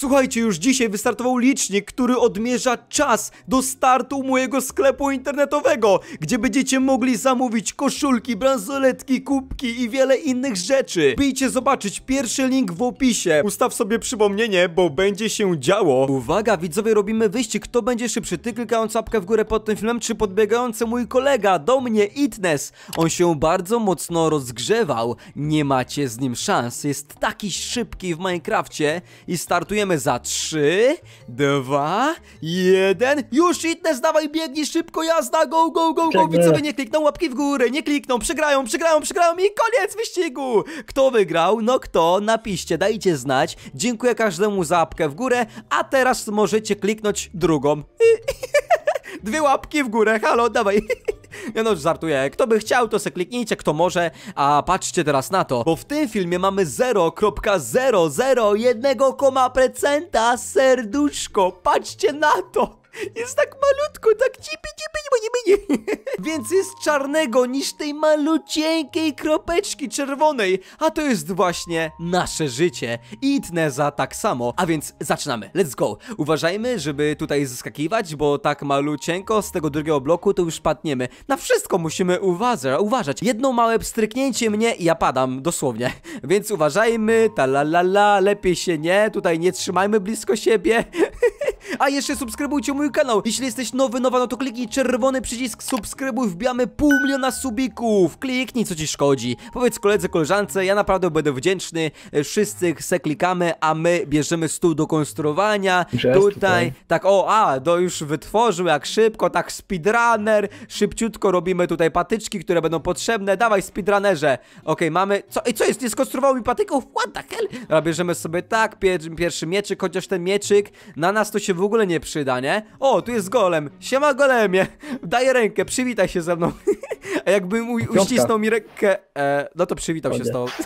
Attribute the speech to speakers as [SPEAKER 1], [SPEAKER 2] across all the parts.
[SPEAKER 1] Słuchajcie, już dzisiaj wystartował licznik, który odmierza czas do startu mojego sklepu internetowego, gdzie będziecie mogli zamówić koszulki, bransoletki, kubki i wiele innych rzeczy. Bijcie zobaczyć pierwszy link w opisie. Ustaw sobie przypomnienie, bo będzie się działo. Uwaga, widzowie, robimy wyścig. Kto będzie szybszy? Ty klikając łapkę w górę pod tym filmem, czy podbiegający mój kolega do mnie, Itnes? On się bardzo mocno rozgrzewał. Nie macie z nim szans. Jest taki szybki w Minecrafcie i startujemy za 3, 2, 1. Już fitness, zdawaj biegnij, szybko, jazda, go, go, go, go. Widzowie nie klikną, łapki w górę, nie klikną, przegrają, przegrają, przegrają i koniec wyścigu. Kto wygrał? No kto? Napiszcie, dajcie znać. Dziękuję każdemu za łapkę w górę, a teraz możecie kliknąć drugą. Dwie łapki w górę, halo, dawaj. Nie no, żartuję. Kto by chciał, to se kliknijcie, kto może, a patrzcie teraz na to, bo w tym filmie mamy 0.001% serduszko. Patrzcie na to! Jest tak malutko, tak cipi, cipi, nie, nie, nie. Więc jest czarnego niż tej malucieńkiej kropeczki czerwonej. A to jest właśnie nasze życie. I za tak samo. A więc zaczynamy. Let's go. Uważajmy, żeby tutaj zaskakiwać, bo tak malucieńko z tego drugiego bloku to już padniemy. Na wszystko musimy uważać. uważać. Jedno małe pstryknięcie mnie i ja padam, dosłownie. Więc uważajmy, ta la la la, lepiej się nie, tutaj nie trzymajmy blisko siebie. A jeszcze subskrybujcie mój kanał. Jeśli jesteś nowy, nowa, no to kliknij czerwony przycisk subskrybuj, wbijamy pół miliona subików. Kliknij, co ci szkodzi. Powiedz koledze, koleżance, ja naprawdę będę wdzięczny. Wszyscy se klikamy, a my bierzemy stół do konstruowania. Tutaj, tutaj, tak, o, a, do już wytworzył, jak szybko, tak speedrunner. Szybciutko robimy tutaj patyczki, które będą potrzebne. Dawaj, speedrunnerze. Okej, okay, mamy, co, i co jest, nie skonstruował mi patyków? What the hell? Dobra, bierzemy sobie tak, pier pierwszy mieczyk, chociaż ten mieczyk na nas to się w ogóle nie przyda, nie? O, tu jest golem. Siema golemie. Daj rękę, przywitaj się ze mną. A jakbym uścisnął mi rękę, e, no to przywitał Chodzie. się z tobą.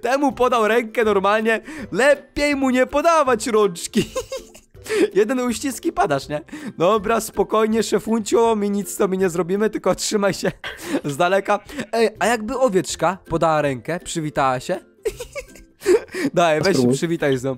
[SPEAKER 1] Temu podał rękę normalnie. Lepiej mu nie podawać rączki. Jeden uścisk i padasz, nie? Dobra, spokojnie, szefuncio, mi nic to mi nie zrobimy, tylko trzymaj się z daleka. Ej, a jakby owieczka podała rękę, przywitała się? Daj, weź się przywitaj z nią.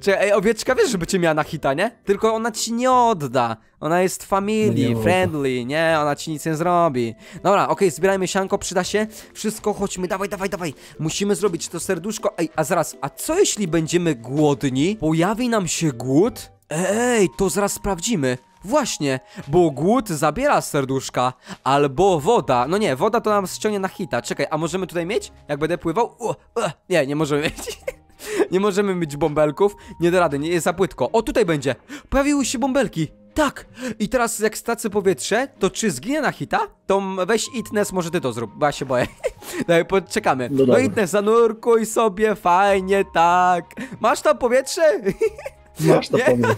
[SPEAKER 1] Czekaj, ej, owieczka wiesz, żeby cię miała na hita, nie? Tylko ona ci nie odda. Ona jest family, no friendly, nie? Ona ci nic nie zrobi. Dobra, okej, okay, zbierajmy sianko, przyda się. Wszystko, chodźmy, dawaj, dawaj, dawaj. Musimy zrobić to serduszko. Ej, a zaraz, a co jeśli będziemy głodni? Pojawi nam się głód? Ej, to zaraz sprawdzimy. Właśnie, bo głód zabiera serduszka Albo woda No nie, woda to nam ściągnie na hita Czekaj, a możemy tutaj mieć? Jak będę pływał? U, u, e, nie, nie możemy mieć Nie możemy mieć bąbelków Nie do rady, nie jest za płytko O, tutaj będzie Pojawiły się bąbelki tak! I teraz jak stracę powietrze, to czy zginie na hita? To weź itnes, może ty to zrób, bo ja się boję. Daj, poczekamy. No, no itnes, zanurkuj sobie, fajnie, tak. Masz tam powietrze? Masz to po mnie.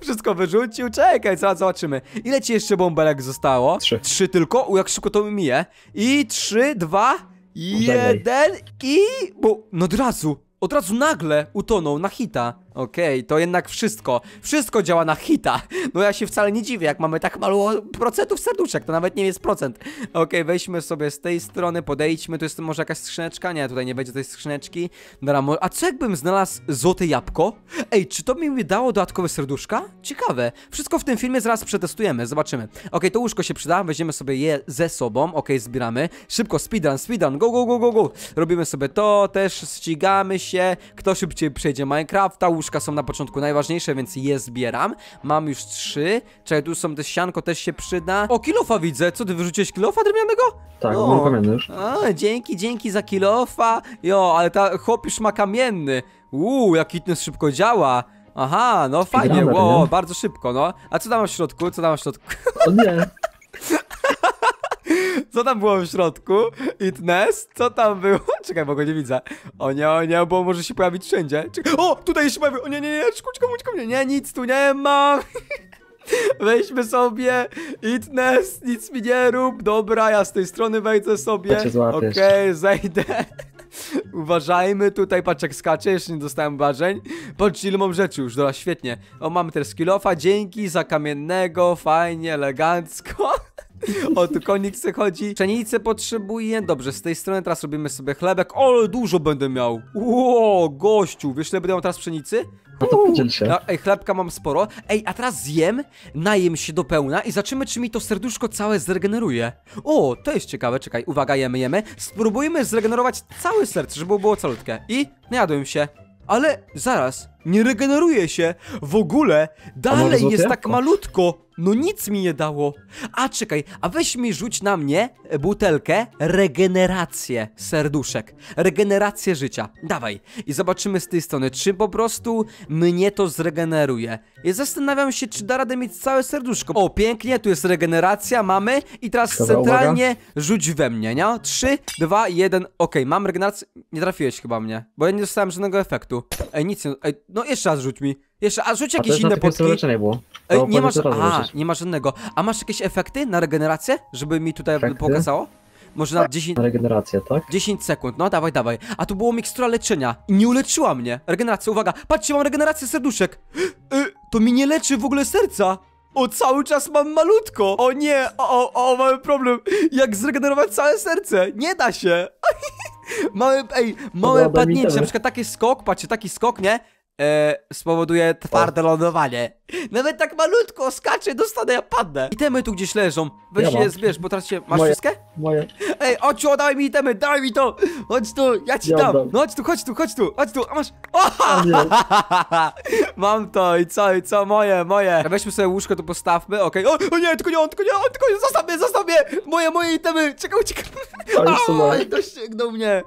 [SPEAKER 1] Wszystko wyrzucił, czekaj, zaraz zobaczymy. Ile ci jeszcze bąbelek zostało? Trzy. Trzy tylko? U, jak szybko to mije. I trzy, dwa, jeden i... Bo, no od razu, od razu nagle utonął na hita. Okej, okay, to jednak wszystko, wszystko działa na hita No ja się wcale nie dziwię, jak mamy tak mało procentów serduszek, to nawet nie jest procent Okej, okay, weźmy sobie z tej strony, podejdźmy, tu jest może jakaś skrzyneczka? Nie, tutaj nie będzie tej skrzyneczki Dobra, a co jakbym znalazł złote jabłko? Ej, czy to mi dało dodatkowe serduszka? Ciekawe, wszystko w tym filmie zaraz przetestujemy, zobaczymy Okej, okay, to łóżko się przyda, weźmiemy sobie je ze sobą, okej, zbieramy Szybko, speedrun, speedrun, go, go, go, go, go Robimy sobie to, też ścigamy się, kto szybciej przejdzie Minecrafta, łóżka są na początku najważniejsze, więc je zbieram. Mam już trzy. Czekaj, tu są te sianko, też się przyda. O, kilofa widzę. Co, ty wyrzuciłeś kilofa drewnianego? Tak, no, mam kamienny już. A, dzięki, dzięki za kilofa. Jo, ale ta chłop już ma kamienny. Uuu, jak fitness szybko działa. Aha, no fajnie, Gramy, wow, bardzo szybko, no. A co tam w środku? Co tam w środku? O nie. Co tam było w środku? Itnes, Co tam było? Czekaj, bo go nie widzę. O nie, o nie, bo może się pojawić wszędzie. Czekaj. O, tutaj się pojawił. O nie, nie, nie, czekaj, czekaj, nie, nie, nic tu nie ma. Weźmy sobie Itnes, nic mi nie rób. Dobra, ja z tej strony wejdę sobie. Tak Okej, okay, zejdę. Uważajmy tutaj, paczek skacze, jeszcze nie dostałem obrażeń. Patrz ile mam rzeczy już, dobra, świetnie. O, mamy też skillofa, dzięki za kamiennego, fajnie, elegancko. O, tu konik se chodzi. Pszenicę potrzebuję. Dobrze, z tej strony teraz robimy sobie chlebek. O, dużo będę miał. Ło, gościu, wiesz ile będę miał teraz pszenicy? No to podziel się. ej, chlebka mam sporo. Ej, a teraz zjem, najem się do pełna i zobaczymy, czy mi to serduszko całe zregeneruje. O, to jest ciekawe, czekaj, uwaga, jemy, jemy. Spróbujmy zregenerować całe serce, żeby było całutkie. I najadłem się. Ale zaraz, nie regeneruje się. W ogóle dalej jest tak malutko. No nic mi nie dało. A czekaj, a weź mi rzuć na mnie butelkę regenerację serduszek. Regenerację życia. Dawaj. I zobaczymy z tej strony, czy po prostu mnie to zregeneruje. Ja zastanawiam się, czy da radę mieć całe serduszko. O, pięknie, tu jest regeneracja, mamy. I teraz Dobra, centralnie uwaga. rzuć we mnie, nie? 3, 2, 1. Okej, okay, mam regenerację. Nie trafiłeś chyba mnie, bo ja nie dostałem żadnego efektu. Ej, nic nie... Ej, no jeszcze raz rzuć mi. Jeszcze, a rzuć jakieś a inne potki. leczenie było. To nie masz, a, nie masz żadnego. A masz jakieś efekty na regenerację? Żeby mi tutaj efekty? pokazało? Może na 10... Na regenerację, tak? 10 sekund, no dawaj, dawaj. A tu było mikstura leczenia i nie uleczyła mnie. Regeneracja, uwaga. Patrzcie, mam regenerację serduszek. E, to mi nie leczy w ogóle serca. O, cały czas mam malutko. O nie, o, o, o mamy problem. Jak zregenerować całe serce? Nie da się. Małe, ej, małe padnięcie, na przykład taki skok, patrzcie, taki skok, nie? e, spowoduje twarde lądowanie. Nawet tak malutko skacze, dostanę, ja padnę. Itemy tu gdzieś leżą. Weź Ja mam. je zbierz, bo teraz się... Masz Moje. wszystkie? Moje. Ej, oczu, daj mi itemy, daj mi to! Chodź tu, ja ci Ja dam! oddam. No chodź tu, chodź tu, chodź tu, chodź tu, a masz! O nie. Mam to i co, i co, moje, moje! Weźmy sobie łóżko, to postawmy, okej. O, o nie, tylko nie on, tylko nie on, tylko nie, zostaw mnie, zostaw mnie! Moje, moje itemy! Czekaj, uciekam! Oj, do mnie!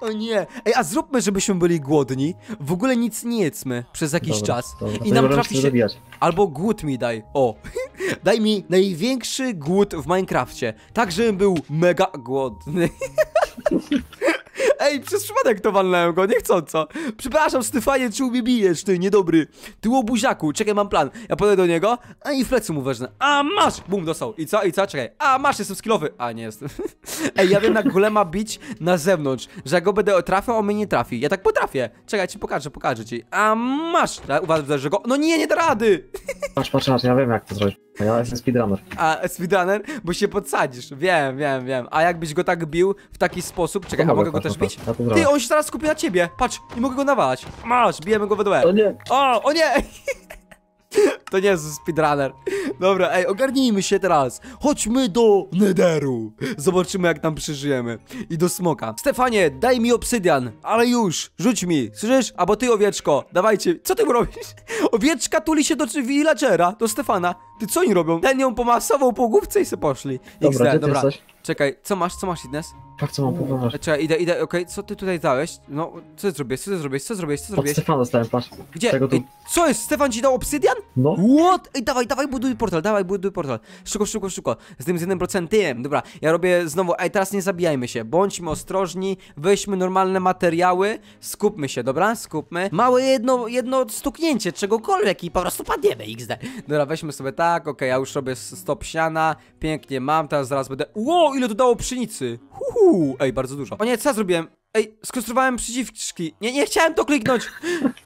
[SPEAKER 1] O nie! Ej, a zróbmy, żebyśmy byli głodni. W ogóle nic nie jedzmy przez jakiś dobra, czas. Dobra. I nam trafi się... Albo głód mi daj. O! daj mi największy głód w Minecrafcie. Tak, żebym był mega głodny. Ej, przez przypadek to walnąłem go, co. Przepraszam, Stefanie, czy mnie bijesz, ty niedobry. Ty łobuziaku, czekaj, mam plan. Ja podejdę do niego, a i w plecy mu weźmę. A, masz! Bum, dostał. I co, i co, czekaj. A, masz, jestem skillowy. A, nie jestem. Ej, ja wiem, jak golema bić na zewnątrz, że jak go będę trafiał, on mnie nie trafi. Ja tak potrafię. Czekaj, ci pokażę, pokażę ci. A, masz! Uważaj, że go... No nie, nie da rady! Patrz, patrz, patrz, ja wiem, jak to zrobić. No ja jestem speedrunner. A, speedrunner? Bo się podsadzisz. Wiem, wiem, wiem. A jakbyś go tak bił w taki sposób... Czekaj, a mogę go też bić? Ty, on się teraz skupi na ciebie. Patrz, nie mogę go nawalać. Masz, bijemy go we dłe. O nie! O, o nie! To nie jest speedrunner. Dobra, ej, ogarnijmy się teraz. Chodźmy do Nederu. Zobaczymy, jak tam przeżyjemy. I do smoka. Stefanie, daj mi obsydian. Ale już, rzuć mi. Słyszysz? Albo ty, owieczko. Dawajcie. Co ty robisz? Owieczka tuli się do villagera, do Stefana. Ty co oni robią? Ten ją pomasował po główce i se poszli. Dobra, XD, ty dobra. Czekaj, co masz, co masz, Idnes? Tak, co mam masz. Czekaj, idę, idę, okej, okay. co ty tutaj dałeś? No, co zrobiłeś, co zrobiłeś, co zrobiłeś, co zrobiłeś? Od dostałem, patrz. Gdzie? Tego tu. Ej, co jest, Stefan ci dał obsydian? No. What? Ej, dawaj, dawaj, buduj portal, dawaj, buduj portal. Szybko, szybko, szybko. Z tym, z jednym procentem. Dobra, ja robię znowu, ej, teraz nie zabijajmy się. Bądźmy ostrożni, weźmy normalne materiały, skupmy się, dobra? Skupmy. Małe jedno, jedno stuknięcie czegokolwiek i po prostu padniemy, xd. Dobra, weźmy sobie tak, okej, okay, ja już robię stop siana. Pięknie mam, teraz zaraz będę... Wow, ile dodało pszenicy. Huhu. Ej, bardzo dużo. O nie, co ja zrobiłem? Ej, skonstruowałem przyciski. Nie, nie chciałem to kliknąć.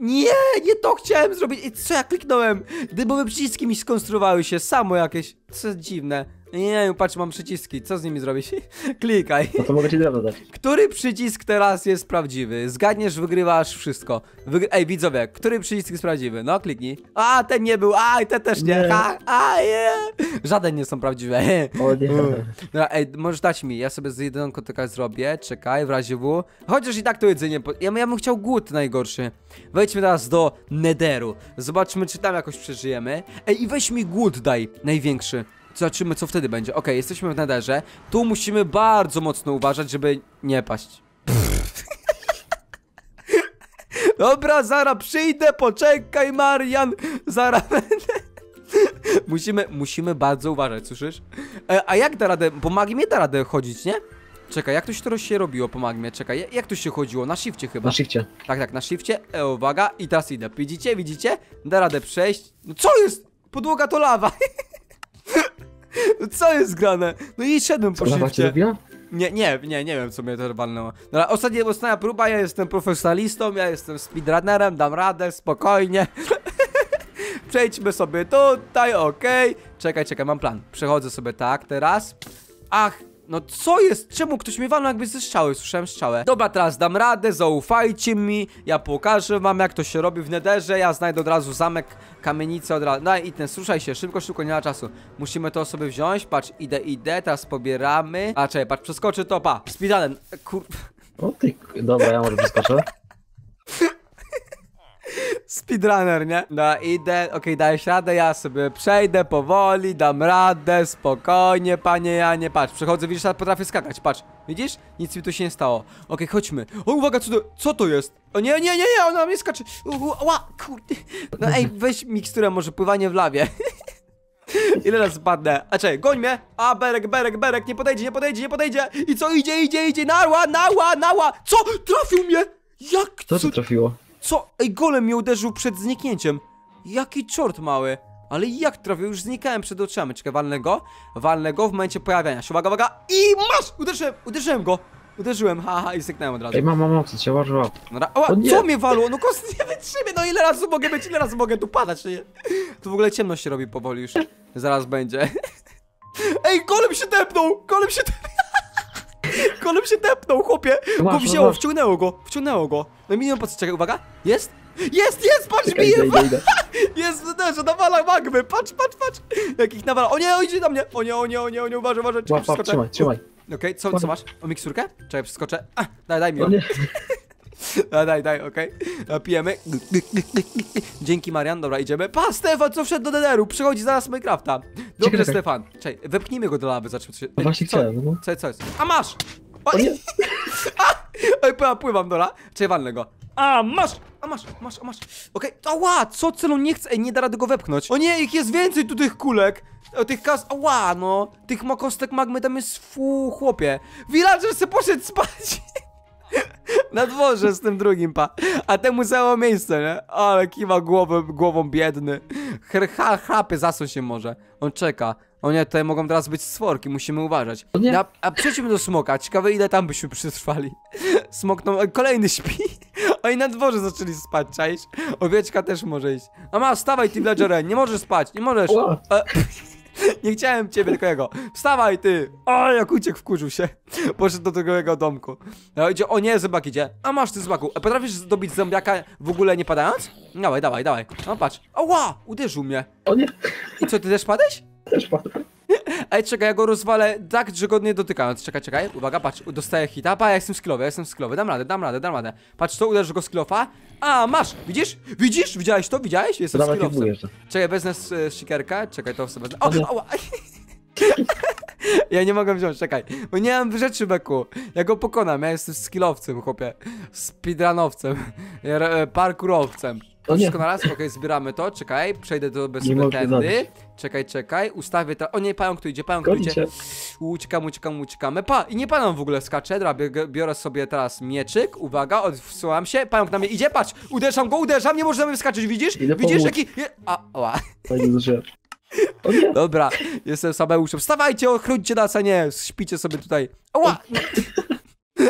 [SPEAKER 1] Nie, nie to chciałem zrobić. Ej, co ja kliknąłem? Dybowe przyciski mi skonstruowały się, samo jakieś. Co dziwne. Nie patrz, mam przyciski. Co z nimi zrobić? Klikaj. No to mogę ci drewno Który przycisk teraz jest prawdziwy? Zgadniesz, wygrywasz wszystko. Wygr Ej, widzowie, który przycisk jest prawdziwy? No, kliknij. A, ten nie był, a, ten też nie. nie. Ha, a, Żaden nie są prawdziwe. O nie. Mm. Dobra, ej, możesz dać mi. Ja sobie z jedynką tylko zrobię. Czekaj, w razie W. Chociaż i tak to jedzenie. Ja, ja bym chciał głód najgorszy. Wejdźmy teraz do Nederu. Zobaczmy, czy tam jakoś przeżyjemy. Ej, i weź mi głód daj, największy zobaczymy co wtedy będzie. Okej, okay, jesteśmy w naderze. Tu musimy bardzo mocno uważać, żeby nie paść. Dobra, zara przyjdę, poczekaj Marian, zara będę. musimy, musimy bardzo uważać, słyszysz? E, a jak da radę, po magmie da radę chodzić, nie? Czekaj, jak to się teraz się robiło po magmie? Czekaj, jak to się chodziło? Na shifcie chyba. Na shifcie. Tak, tak, na shifcie. E, uwaga, i teraz idę. Widzicie, widzicie? Da radę przejść. No co jest? Podłoga to lawa. Co jest grane? No i szedłem po szybcie. Nie, nie, nie, nie wiem co mnie to walnęło. No ale ostatnia, ostatnia próba, ja jestem profesjonalistą, ja jestem speedrunnerem, dam radę, spokojnie. Przejdźmy sobie tutaj, okej. Okay. Czekaj, czekaj, mam plan. Przechodzę sobie tak teraz. Ach, no co jest? Czemu ktoś mnie walnął jakby ze strzały? Słyszałem strzałę. Dobra, teraz dam radę, zaufajcie mi. Ja pokażę wam jak to się robi w nederze. Ja znajdę od razu zamek, kamienicę od razu. No i ten, słuchaj się, szybko, szybko, nie ma czasu. Musimy to sobie wziąć. Patrz, idę, idę, teraz pobieramy. A czekaj, patrz, przeskoczy to, pa. Speedrun. Kur... O ty, dobra, ja może wyskoczę. speedrunner, nie? No idę, okej, okay, dajesz radę, ja sobie przejdę powoli, dam radę, spokojnie, panie Janie, patrz, przechodzę, widzisz, potrafię skakać, patrz, widzisz? Nic mi tu się nie stało. Okej, okay, chodźmy. O, uwaga, co to, co to jest? O nie, nie, nie, nie, ona mnie skacze. Ła, kurde. No ej, weź miksturę, może pływanie w lawie. Ile raz spadnę? A czekaj, goń mnie! A, berek, berek, berek, nie podejdzie, nie podejdzie, nie podejdzie! I co, idzie, idzie, idzie, narła, nała, nała! Co? Trafił mnie! Jak? Co to trafiło? Co? Ej, golem mnie uderzył przed zniknięciem. Jaki czort mały. Ale jak trafił? Już znikałem przed oczami. Czekaj, walnę go. Walnę go w momencie pojawiania się. Uwaga, uwaga. I masz! Uderzyłem, uderzyłem go. Uderzyłem, haha, ha, i syknąłem od razu. Ej, mam, mam, mam, cię łażyła. Ała, co mnie walło? No kos nie wytrzymie, no ile razy mogę być, ile razy mogę tu padać, nie? Tu w ogóle ciemność się robi powoli już. Zaraz będzie. Ej, golem się tepnął! Golem się tepnął! Kolem się tepnął, chłopie! Go Masz, wzięło, wciągnęło go, wciągnęło go. No i milion patrz, uwaga. Jest? Jest, jest, patrz, Czekaj, bije! idę, idę, Jest w nerze, nawala magmy, patrz, patrz, patrz! Jakich nawala, o nie, on idzie na mnie! O nie, o nie, o nie, o nie, uważaj, uważaj, czekaj, Łap, trzymaj, trzymaj. Okej, co, co masz? O miksurkę? Czekaj, przeskoczę. A, daj, daj mi ją. O nie. A daj, daj, okej. Okay. Pijemy. Dzięki Marian, dobra, idziemy. Pa, Stefan, co wszedł do ddr Przychodzi zaraz Minecrafta. Dobrze, tak. Stefan. Czekaj, wepchnijmy go do lawy, zacznijmy co się... No właśnie co, chciałem, no. Co, co jest? A masz! O, o nie! Oj, pływam, dola. Czekaj, walnę go. A, masz! A masz, masz, a masz. Okej, okay. ała, co celu nie chce? Ej, nie da rady go wepchnąć. O nie, ich jest więcej tu tych kulek. O, tych kas, ała, no. Tych makostek magmy tam jest, fu, chłopie. Villager se poszedł spać. Na dworze z tym drugim, pa. A temu całe miejsce, nie? Ale kiwa głowę, głową biedny. Chr ha, chapy się może. On czeka. O nie, tutaj mogą teraz być stworki, musimy uważać. Na, a przejdźmy do smoka, ciekawe ile tam byśmy przetrwali. Smok, no, kolejny śpi. Oni na dworze zaczęli spać, czaisz? Owieczka też może iść. A no ma, stawaj ty, villagerę, nie możesz spać, nie możesz. E Nie chciałem ciebie, tylko jego. Wstawaj ty! O, jak uciekł, wkurzył się. Poszedł do tego jego domku. No, idzie, o nie, zębak idzie. A masz ty zębaku. Potrafisz zdobić zębiaka w ogóle nie padając? Dawaj, dawaj, dawaj. No patrz. Ała, uderzył mnie. O nie. I co, ty też padłeś? Też padłem. Ej, czekaj, ja go rozwalę tak, że go nie dotykając. Czekaj, czekaj, uwaga, patrz, dostaję hita. Pa, ja jestem skillowy, ja jestem skillowy, dam radę, dam radę, dam radę. Patrz, to uderz go z kilofa. A, masz, widzisz? Widzisz? Widziałeś to? Widziałeś? Jestem Dawaj, skillowcem. Czekaj, wezmę s- e, czekaj, to sobie O, O, ała. Ja nie mogę wziąć, czekaj, bo nie mam rzeczy, Beku. Ja go pokonam, ja jestem skillowcem, chłopie. Speedrunowcem, e, parkurowcem. To no nie. na raz? Okej, okay, zbieramy to, czekaj, przejdę do bezpędy. Czekaj, czekaj, ustawię to. O nie, pająk tu idzie, pająk tu idzie. Uciekamy, uciekamy, uciekamy. E, pa! I nie panom w ogóle skacze, biorę sobie teraz mieczyk, uwaga, odsyłam się, pająk na mnie idzie, patrz! Uderzam go, uderzam, nie możemy wskaczyć, widzisz? Idę widzisz, jaki... A, oła. To jest Dobra, jestem sameuszem. Wstawajcie, ochrońcie nas, a nie śpicie sobie tutaj. Oła!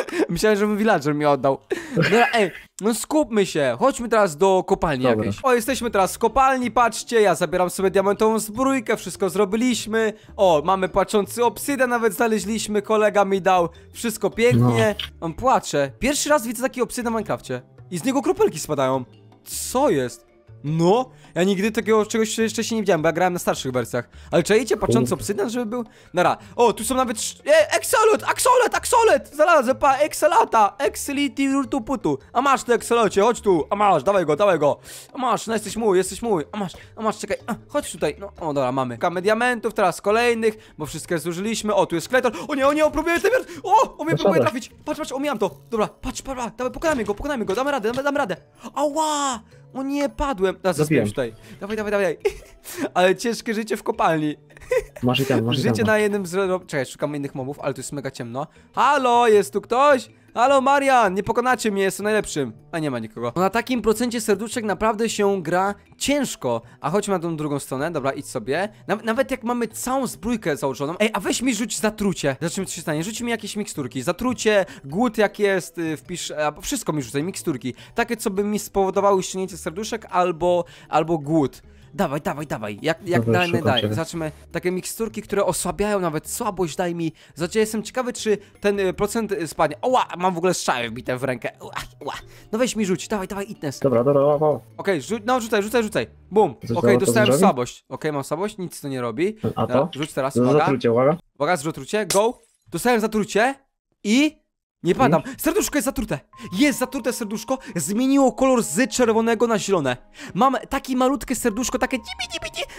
[SPEAKER 1] Myślałem, że villager mi oddał. Dobra, no, ej, no skupmy się. Chodźmy teraz do kopalni Dobra. jakiejś. O, jesteśmy teraz w kopalni, patrzcie. Ja zabieram sobie diamentową zbrójkę, wszystko zrobiliśmy. O, mamy płaczący obsyda nawet znaleźliśmy. Kolega mi dał. Wszystko pięknie. No. On płacze. Pierwszy raz widzę taki obsyda w Minecrafcie. I z niego kropelki spadają. Co jest? No, ja nigdy takiego czegoś jeszcze się nie widziałem, bo ja grałem na starszych wersjach. Ale czajcie patrząc obsydian, żeby był... Nara, o, tu są nawet... E, Exolot, Axolot, Axolot! Znalazłem, pa, Exolata, Exoliti Rurtuputu. A masz ty, Exolocie, chodź tu, a masz, dawaj go, dawaj go. A masz, no jesteś mój, jesteś mój, a masz, a masz, czekaj, a, chodź tutaj. No, o, dobra, mamy. Kamy diamentów, teraz kolejnych, bo wszystkie zużyliśmy. O, tu jest kletor, o nie, o nie, o, próbuję ten O, o mnie próbuje trafić, patrz, patrz, omijam to. Dobra, patrz, patrz, patrz, dawaj, pokonamy go, pokonamy go, damy radę, damy, damy radę. Ała! O nie, padłem. Teraz zaspiłem tutaj. Dawaj, dawaj, dawaj. Ale ciężkie życie w kopalni. Masz i tam, masz tak, Życie i tam. na jednym z... Czekaj, szukam innych mobów, ale tu jest mega ciemno. Halo, jest tu ktoś? Halo Marian, nie pokonacie mnie, jestem najlepszym. A nie ma nikogo. No, na takim procencie serduszek naprawdę się gra ciężko. A chodźmy na tą drugą stronę, dobra, idź sobie. Naw nawet jak mamy całą zbrójkę założoną. Ej, a weź mi rzuć zatrucie. Zobaczymy co się stanie. Rzuć mi jakieś miksturki. Zatrucie, głód jak jest, y, wpisz, a wszystko mi rzucaj, miksturki. Takie, co by mi spowodowały ściągnięcie serduszek albo, albo głód. Dawaj, dawaj, dawaj. Jak, jak Dobra, daj, daj. Cię. takie miksturki, które osłabiają nawet słabość, daj mi. Znaczy, jestem ciekawy, czy ten y, procent y, spadnie. Oła, mam w ogóle strzały wbite w rękę. Ua, ua. No weź mi rzuć, dawaj, dawaj, itnes. Dobra, dobra, dobra. Okej, okay, rzu no rzucaj, rzucaj, rzucaj. Bum. Okej, okay, dostałem słabość. Okej, okay, mam słabość, nic to nie robi. A to? Rzuć teraz, uwaga. Zatrucie, uwaga. Uwaga, zrzutrucie, go. Dostałem zatrucie i nie padam. Serduszko jest zatrute. Jest zatrute serduszko. Zmieniło kolor z czerwonego na zielone. Mam takie malutkie serduszko, takie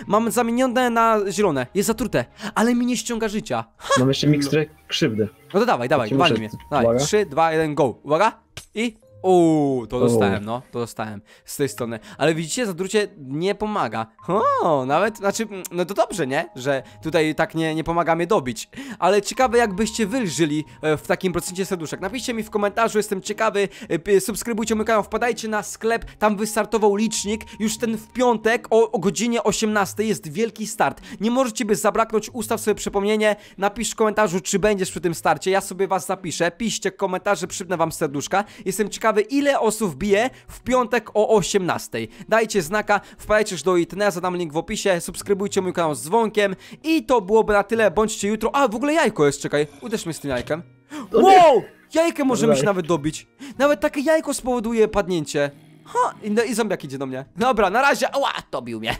[SPEAKER 1] Mam zamienione na zielone. Jest zatrute. Ale mi nie ściąga życia. Mam jeszcze miksturę krzywdy. No to dawaj, dawaj, walnij mnie. Dawaj, 3, 2, 1, go. Uwaga. I Uuu, to dostałem, no, to dostałem z tej strony. Ale widzicie, zatrucie nie pomaga. O, nawet, znaczy, mm, no to dobrze, nie? Że tutaj tak nie, nie pomaga mnie dobić. Ale ciekawe, jakbyście żyli e, w takim procencie serduszek. Napiszcie mi w komentarzu, jestem ciekawy. E, subskrybujcie mój kanał, wpadajcie na sklep, tam wystartował licznik. Już ten w piątek o, o godzinie 18 jest wielki start. Nie możecie by zabraknąć, ustaw sobie przypomnienie. Napisz w komentarzu, czy będziesz przy tym starcie. Ja sobie was zapiszę. Piszcie komentarze, przypnę wam serduszka. Jestem ciekawy ciekawy ile osób bije w piątek o 18. Dajcie znaka, wpadajcie już do Itnea, zadam link w opisie, subskrybujcie mój kanał z dzwonkiem i to byłoby na tyle, bądźcie jutro. A, w ogóle jajko jest, czekaj, uderzmy z tym jajkiem. Wow! Jajkę możemy się nawet dobić. Nawet takie jajko spowoduje padnięcie. Ha, i, no, zombiak idzie do mnie. Dobra, na razie, to bił mnie.